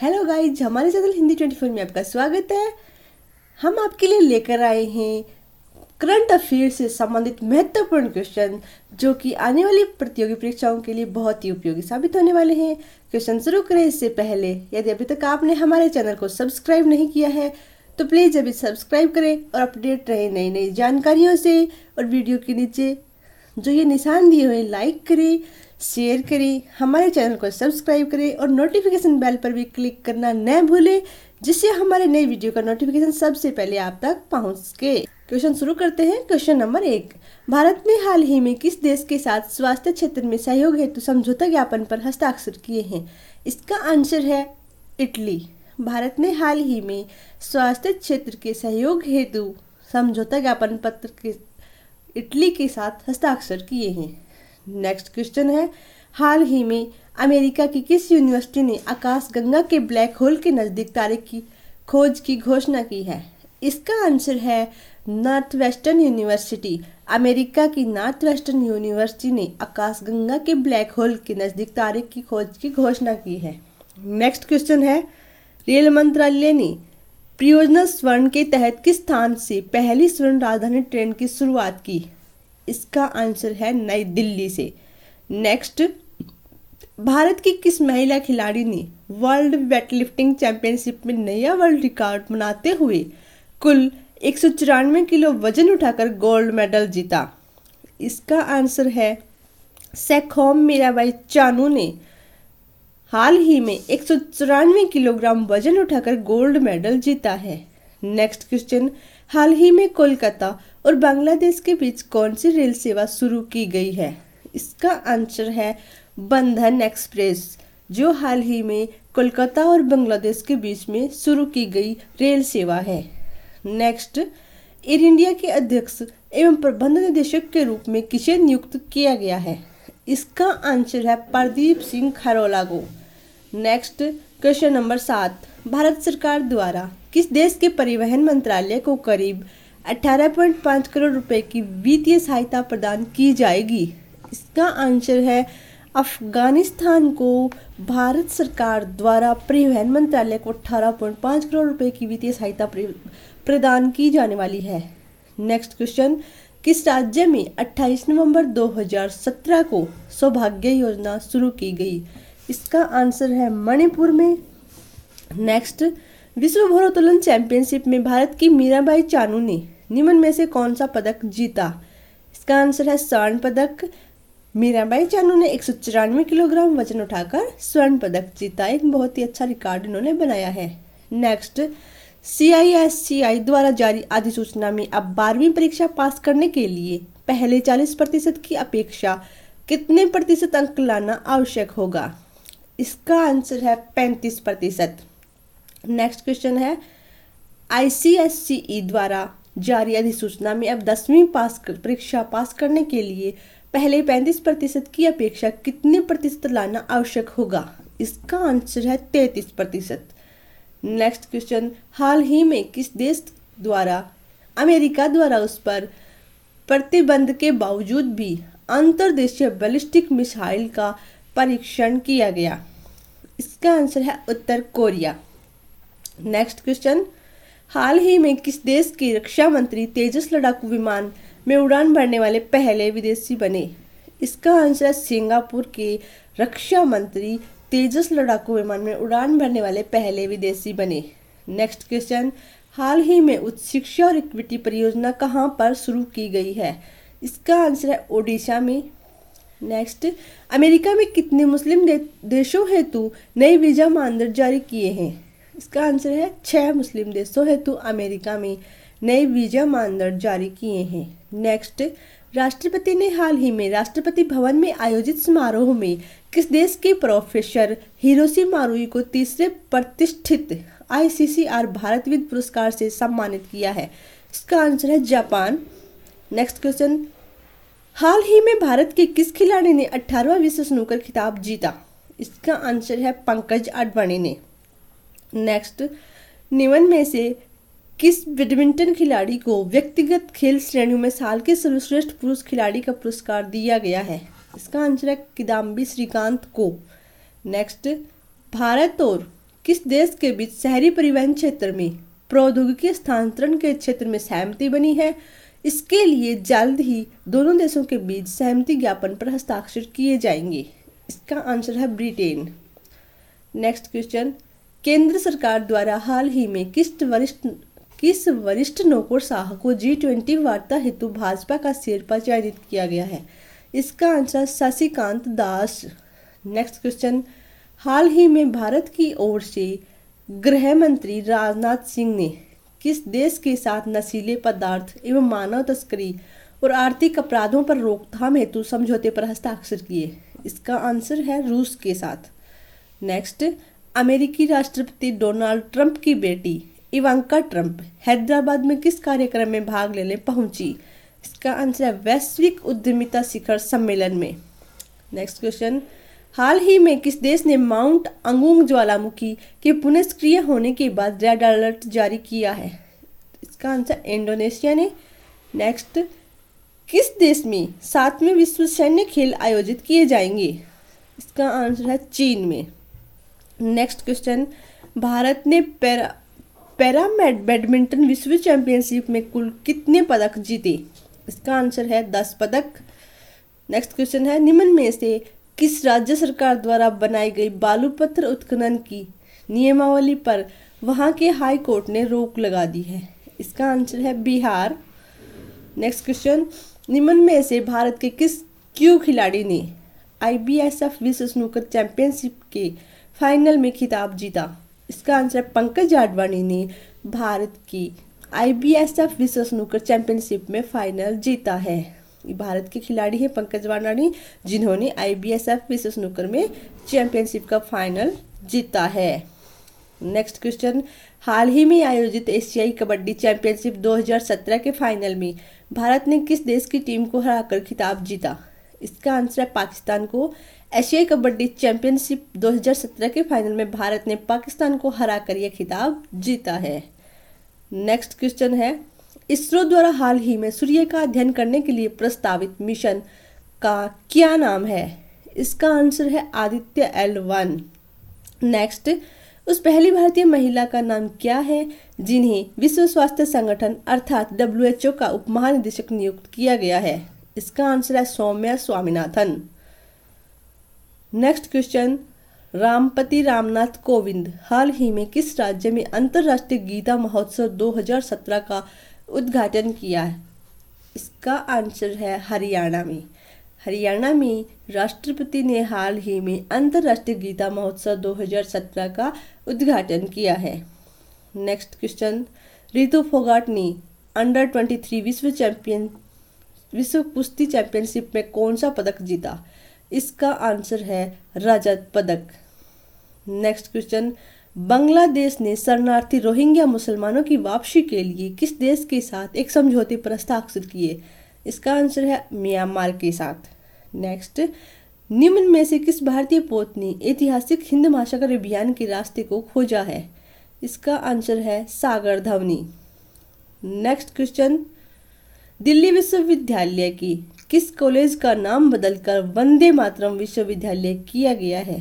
hello guys हमारे channel Hindi twenty four में आपका स्वागत है हम आपके लिए लेकर आए हैं करंट अफेयर से संबंधित महत्वपूर्ण क्वेश्चन जो कि आने वाली प्रतियोगी परीक्षाओं के लिए बहुत ही उपयोगी साबित होने वाले हैं क्वेश्चन शुरू करें इससे पहले यदि अभी तक आपने हमारे चैनल को सब्सक्राइब नहीं किया है तो प्लीज़ अभी सब्सक्राइब करें और अपडेट रहे नई नई जानकारियों से और वीडियो के नीचे जो ये निशान दिए हुए लाइक करें शेयर करें हमारे चैनल को सब्सक्राइब करें और नोटिफिकेशन बेल पर भी क्लिक करना न भूलें जिससे हमारे नए वीडियो का नोटिफिकेशन सबसे पहले आप तक पहुंच सके क्वेश्चन शुरू करते हैं क्वेश्चन नंबर एक भारत ने हाल ही में किस देश के साथ स्वास्थ्य क्षेत्र में सहयोग हेतु समझौता ज्ञापन पर हस्ताक्षर किए हैं इसका आंसर है इटली भारत ने हाल ही में स्वास्थ्य क्षेत्र के सहयोग हेतु समझौता ज्ञापन पत्र के इटली के साथ हस्ताक्षर किए हैं नेक्स्ट क्वेश्चन है हाल ही में अमेरिका की किस यूनिवर्सिटी ने आकाश गंगा के ब्लैक होल के नज़दीक तारे की खोज की घोषणा की है इसका आंसर है नॉर्थ वेस्टर्न यूनिवर्सिटी अमेरिका की नॉर्थ वेस्टर्न यूनिवर्सिटी ने आकाश गंगा के ब्लैक होल के नज़दीक तारे की खोज की घोषणा की है नेक्स्ट क्वेश्चन है रेल मंत्रालय ने परियोजना स्वर्ण के तहत किस स्थान से पहली स्वर्ण राजधानी ट्रेन की शुरुआत की इसका आंसर है नई दिल्ली से नेक्स्ट भारत की किस महिला खिलाड़ी ने वर्ल्ड वेटलिफ्टिंग चैंपियनशिप में नया वर्ल्ड रिकॉर्ड बनाते हुए कुल एक किलो वजन उठाकर गोल्ड मेडल जीता इसका आंसर है सेखोम मीराबाई चानू ने हाल ही में एक किलोग्राम वजन उठाकर गोल्ड मेडल जीता है नेक्स्ट क्वेश्चन हाल ही में कोलकाता और बांग्लादेश के बीच कौन सी रेल सेवा शुरू की गई है इसका आंसर है बंधन एक्सप्रेस जो हाल ही में कोलकाता और बांग्लादेश के बीच में शुरू की गई रेल सेवा है नेक्स्ट एयर इंडिया के अध्यक्ष एवं प्रबंध निदेशक के रूप में किसे नियुक्त किया गया है इसका आंसर है प्रदीप सिंह खरोला को नेक्स्ट क्वेश्चन नंबर सात भारत सरकार द्वारा किस देश के परिवहन मंत्रालय को करीब 18.5 करोड़ रुपए की वित्तीय सहायता प्रदान की जाएगी इसका आंसर है अफगानिस्तान को भारत सरकार द्वारा परिवहन मंत्रालय को 18.5 करोड़ रुपए की वित्तीय सहायता प्रदान की जाने वाली है नेक्स्ट क्वेश्चन किस राज्य में 28 नवंबर 2017 को सौभाग्य योजना शुरू की गई इसका आंसर है मणिपुर में नेक्स्ट विश्व भारोत्तोलन चैंपियनशिप में भारत की मीराबाई चानू ने निम्न में से कौन सा पदक जीता इसका आंसर है स्वर्ण पदक मीराबाई चानू ने एक किलोग्राम वजन उठाकर स्वर्ण पदक जीता एक बहुत ही अच्छा रिकॉर्ड इन्होंने बनाया है next C I S C आई द्वारा जारी अधिसूचना में अब बारहवीं परीक्षा पास करने के लिए पहले 40 प्रतिशत की अपेक्षा कितने प्रतिशत अंक लाना आवश्यक होगा इसका आंसर है 35 प्रतिशत नेक्स्ट क्वेश्चन है आई सी एस सी ई द्वारा जारी अधिसूचना में अब दसवीं पास कर परीक्षा पास करने के लिए पहले 35 प्रतिशत की अपेक्षा कितने प्रतिशत लाना आवश्यक होगा इसका आंसर है 33 प्रतिशत नेक्स्ट क्वेश्चन हाल ही में किस देश द्वारा अमेरिका द्वारा उस पर प्रतिबंध के बावजूद भी अंतर्देशीय बैलिस्टिक मिसाइल का परीक्षण किया गया इसका आंसर है उत्तर कोरिया नेक्स्ट क्वेश्चन हाल ही में किस देश के रक्षा मंत्री तेजस लड़ाकू विमान में उड़ान भरने वाले पहले विदेशी बने इसका आंसर सिंगापुर के रक्षा मंत्री तेजस लड़ाकू विमान में उड़ान भरने वाले पहले विदेशी बने नेक्स्ट क्वेश्चन हाल ही में उच्च शिक्षा और इक्विटी परियोजना कहाँ पर शुरू की गई है इसका आंसर है ओडिशा में नेक्स्ट अमेरिका में कितने मुस्लिम दे, देशों हेतु नए वीज़ा मानदंड जारी किए हैं इसका आंसर है छह मुस्लिम देशों हेतु अमेरिका में नए वीजा मानदंड जारी किए हैं नेक्स्ट राष्ट्रपति ने हाल ही में राष्ट्रपति भवन में आयोजित समारोह में किस देश के प्रोफेसर हिरोशी मारुई को तीसरे प्रतिष्ठित आईसीसीआर भारतविद पुरस्कार से सम्मानित किया है इसका आंसर है जापान नेक्स्ट क्वेश्चन हाल ही में भारत के किस खिलाड़ी ने अठारहवा विश्व स्नूकर खिताब जीता इसका आंसर है पंकज आडवाणी ने नेक्स्ट निम्न में से किस बैडमिंटन खिलाड़ी को व्यक्तिगत खेल श्रेणियों में साल के सर्वश्रेष्ठ पुरुष खिलाड़ी का पुरस्कार दिया गया है इसका आंसर है किदाम्बी श्रीकांत को नेक्स्ट भारत और किस देश के बीच शहरी परिवहन क्षेत्र में प्रौद्योगिकी स्थानांतरण के क्षेत्र में सहमति बनी है इसके लिए जल्द ही दोनों देशों के बीच सहमति ज्ञापन पर हस्ताक्षर किए जाएंगे इसका आंसर है ब्रिटेन नेक्स्ट क्वेश्चन केंद्र सरकार द्वारा हाल ही में किस वरिष्ठ किस वरिष्ठ नौकर शाह को जी ट्वेंटी वार्ता हेतु भाजपा का शेरपा चयनित किया गया है इसका answer Shashikant Das next question हाल ही में भारत की ओर से गृह मंत्री राजनाथ सिंह ने किस देश के साथ नशीले पदार्थ एवं मानव तस्करी और आर्थिक अपराधों पर रोकथाम हेतु समझौते पर हस्ताक्षर किए इसका आंसर है रूस के साथ नेक्स्ट अमेरिकी राष्ट्रपति डोनाल्ड ट्रंप की बेटी इवांका ट्रंप हैदराबाद में किस कार्यक्रम में भाग लेने पहुंची इसका आंसर है वैश्विक उद्यमिता शिखर सम्मेलन में नेक्स्ट क्वेश्चन हाल ही में किस देश ने माउंट अंगूंग ज्वालामुखी के पुनस्क्रिय होने के बाद रेड अलर्ट जारी किया है इसका आंसर इंडोनेशिया ने नेक्स्ट किस देश में सातवें विश्व सैन्य खेल आयोजित किए जाएंगे इसका आंसर है चीन में नेक्स्ट क्वेश्चन भारत ने पैरा पैरा बैडमिंटन विश्व चैंपियनशिप में कुल कितने पदक जीते इसका आंसर है दस पदक नेक्स्ट क्वेश्चन है निम्न में से किस राज्य सरकार द्वारा बनाई गई पत्र उत्खनन की नियमावली पर वहां के हाई कोर्ट ने रोक लगा दी है इसका आंसर है बिहार नेक्स्ट क्वेश्चन निम्न में से भारत के किस क्यू खिलाड़ी ने आई विश्व स्नूकर चैंपियनशिप के फाइनल में खिताब जीता इसका आंसर पंकज आडवाणी ने भारत की आई बी एस एफ विश्व स्नूकर चैंपियनशिप में फाइनल जीता है भारत के खिलाड़ी हैं पंकज वानाणी जिन्होंने आई बी एस एफ विश्व स्नूकर में चैंपियनशिप का फाइनल जीता है नेक्स्ट क्वेश्चन हाल ही में आयोजित एशियाई कबड्डी चैंपियनशिप 2017 के फाइनल में भारत ने किस देश की टीम को हराकर खिताब जीता इसका आंसर है पाकिस्तान को एशियाई कबड्डी चैंपियनशिप 2017 के फाइनल में भारत ने पाकिस्तान को हरा कर यह खिताब जीता है नेक्स्ट क्वेश्चन है इसरो द्वारा हाल ही में सूर्य का अध्ययन करने के लिए प्रस्तावित मिशन का क्या नाम है इसका आंसर है आदित्य एल वन नेक्स्ट उस पहली भारतीय महिला का नाम क्या है जिन्हें विश्व स्वास्थ्य संगठन अर्थात डब्ल्यू का उपमहानिदेशक नियुक्त किया गया है इसका आंसर है सौम्या स्वामीनाथन नेक्स्ट क्वेश्चन रामपति रामनाथ कोविंद हाल ही में किस राज्य में अंतर्राष्ट्रीय गीता महोत्सव 2017 का उद्घाटन किया है इसका आंसर है हरियाणा में हरियाणा में राष्ट्रपति ने हाल ही में अंतर्राष्ट्रीय गीता महोत्सव 2017 का उद्घाटन किया है नेक्स्ट क्वेश्चन रितु फोगाट ने अंडर 23 विश्व चैंपियन विश्व कुश्ती चैंपियनशिप में कौन सा पदक जीता इसका आंसर है रजत पदक नेक्स्ट क्वेश्चन बांग्लादेश ने शरणार्थी रोहिंग्या मुसलमानों की वापसी के लिए किस देश के साथ एक समझौते पर हस्ताक्षर किए इसका आंसर है म्यांमार के साथ नेक्स्ट निम्न में से किस भारतीय पोत ने ऐतिहासिक हिंद महासागर अभियान के रास्ते को खोजा है इसका आंसर है सागर धवनी नेक्स्ट क्वेश्चन दिल्ली विश्वविद्यालय की किस कॉलेज का नाम बदलकर वंदे मातरम विश्वविद्यालय किया गया है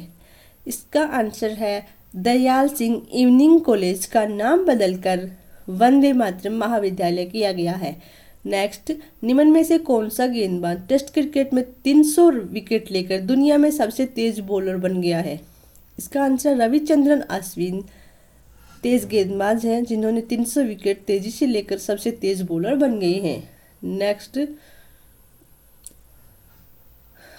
इसका आंसर है दयाल सिंह इवनिंग कॉलेज का नाम बदलकर वंदे मातरम महाविद्यालय किया गया है नेक्स्ट निम्न में से कौन सा गेंदबाज टेस्ट क्रिकेट में 300 विकेट लेकर दुनिया में सबसे तेज बॉलर बन गया है इसका आंसर रविचंद्रन अश्विन तेज गेंदबाज हैं जिन्होंने 300 विकेट तेजी से लेकर सबसे तेज बॉलर बन गए हैं नेक्स्ट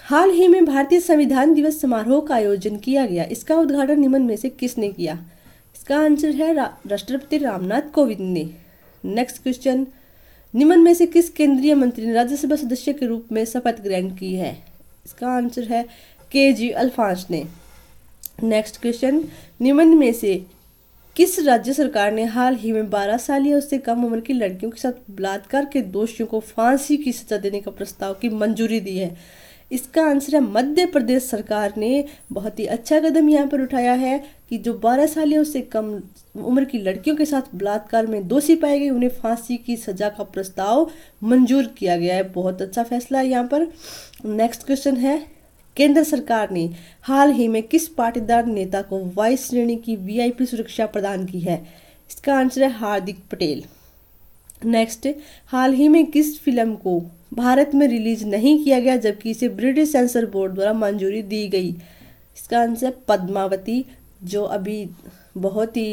हाल ही में भारतीय संविधान दिवस समारोह का आयोजन किया गया इसका उद्घाटन निम्न में से किसने किया इसका आंसर है राष्ट्रपति रामनाथ कोविंद ने नेक्स्ट क्वेश्चन निम्न में से किस केंद्रीय मंत्री ने राज्यसभा सदस्य के रूप में शपथ ग्रहण की है इसका आंसर है के जी अल्फांस ने नेक्स्ट क्वेश्चन निम्न में से किस राज्य सरकार ने हाल ही में 12 साल या उससे कम उम्र की लड़कियों के साथ बलात्कार के दोषियों को फांसी की सजा देने का प्रस्ताव की मंजूरी दी है इसका आंसर है मध्य प्रदेश सरकार ने बहुत ही अच्छा कदम यहाँ पर उठाया है कि जो 12 साल या उससे कम उम्र की लड़कियों के साथ बलात्कार में दोषी पाए गए उन्हें फांसी की सजा का प्रस्ताव मंजूर किया गया है बहुत अच्छा फैसला है यहाँ पर नेक्स्ट क्वेश्चन है केंद्र सरकार ने हाल ही में किस पाटीदार नेता को वाइस श्रेणी की वीआईपी सुरक्षा प्रदान की है इसका आंसर है हार्दिक पटेल नेक्स्ट हाल ही में किस फिल्म को भारत में रिलीज नहीं किया गया जबकि इसे ब्रिटिश सेंसर बोर्ड द्वारा मंजूरी दी गई इसका आंसर है पद्मावती जो अभी बहुत ही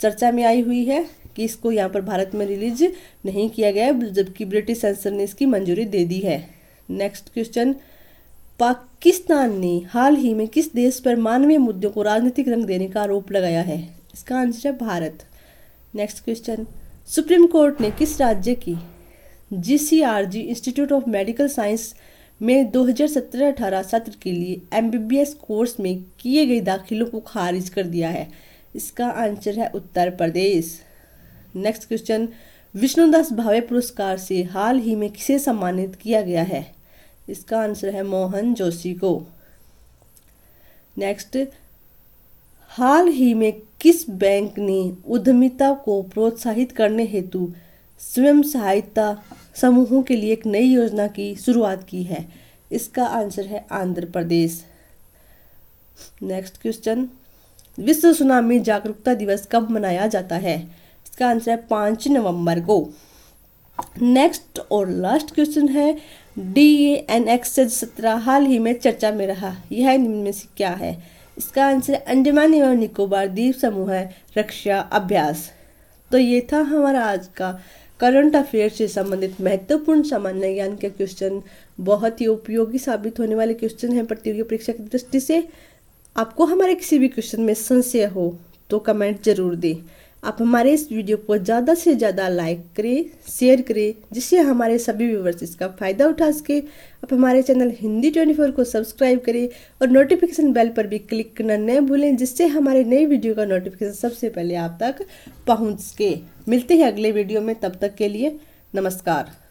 चर्चा में आई हुई है कि इसको यहाँ पर भारत में रिलीज नहीं किया गया जबकि ब्रिटिश सेंसर ने इसकी मंजूरी दे दी है नेक्स्ट क्वेश्चन पाकिस्तान ने हाल ही में किस देश पर मानवीय मुद्दों को राजनीतिक रंग देने का आरोप लगाया है इसका आंसर है Bharat next question supreme court ने किस राज्य की GCRG institute of medical science में 2017-18 सत्र के लिए एमबीबीएस कोर्स में किए गए दाखिलों को खारिज कर दिया है इसका आंसर है उत्तर प्रदेश नेक्स्ट क्वेश्चन विष्णुदास भावे पुरस्कार से हाल ही में किसे सम्मानित किया गया है इसका आंसर है मोहन जोशी को नेक्स्ट हाल ही में किस बैंक ने उद्यमिता को प्रोत्साहित करने हेतु स्वयं सहायता समूहों के लिए एक नई योजना की शुरुआत की है इसका आंसर है आंध्र प्रदेश नेक्स्ट क्वेश्चन विश्व सुनामी जागरूकता दिवस कब मनाया जाता है इसका आंसर है पाँच नवंबर को नेक्स्ट और लास्ट क्वेश्चन है डी ए एन एक्सचेंज सत्रह हाल ही में चर्चा में रहा यह निम्न में से क्या है इसका आंसर अंडमान एवं निकोबार द्वीप समूह है रक्षा अभ्यास तो ये था हमारा आज का करंट अफेयर से संबंधित महत्वपूर्ण सामान्य ज्ञान के क्वेश्चन बहुत ही उपयोगी साबित होने वाले क्वेश्चन हैं प्रतियोगी परीक्षा की दृष्टि से आपको हमारे किसी भी क्वेश्चन में संशय हो तो कमेंट जरूर दें आप हमारे इस वीडियो को ज़्यादा से ज़्यादा लाइक करें शेयर करें जिससे हमारे सभी व्यूवर्स इसका फ़ायदा उठा सके आप हमारे चैनल हिंदी ट्वेंटी फोर को सब्सक्राइब करें और नोटिफिकेशन बेल पर भी क्लिक करना न भूलें जिससे हमारे नए वीडियो का नोटिफिकेशन सबसे पहले आप तक पहुँच सके मिलते हैं अगले वीडियो में तब तक के लिए नमस्कार